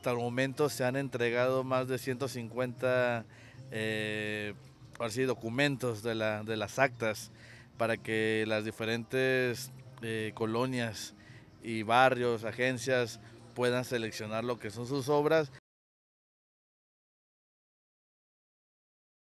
hasta el momento se han entregado más de 150 eh, documentos de, las actas para que las diferentes eh, colonias y barrios, agencias puedan seleccionar lo que son sus obras